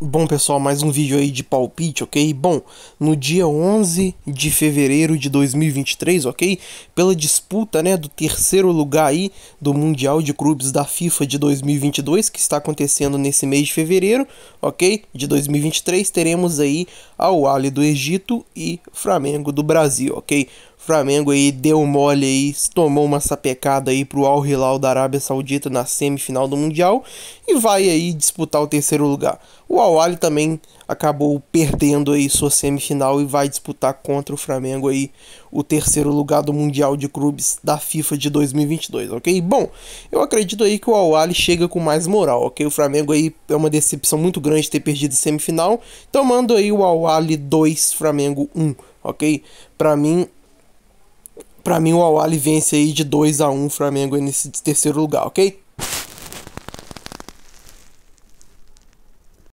Bom pessoal, mais um vídeo aí de palpite, ok? Bom, no dia 11 de fevereiro de 2023, ok? Pela disputa, né, do terceiro lugar aí do Mundial de Clubes da FIFA de 2022, que está acontecendo nesse mês de fevereiro, ok? De 2023, teremos aí a Al do Egito e Flamengo do Brasil, ok? Flamengo aí deu mole aí, tomou uma sapecada aí pro Al Hilal da Arábia Saudita na semifinal do Mundial e vai aí disputar o terceiro lugar. O Al Ahly também acabou perdendo aí sua semifinal e vai disputar contra o Flamengo aí o terceiro lugar do Mundial de Clubes da FIFA de 2022, OK? Bom, eu acredito aí que o Al Ahly chega com mais moral, OK? O Flamengo aí é uma decepção muito grande ter perdido semifinal, tomando aí o Al Ahly 2 Flamengo 1, OK? Para mim para mim, o Awali vence aí de 2 a 1 um, Flamengo nesse terceiro lugar, ok?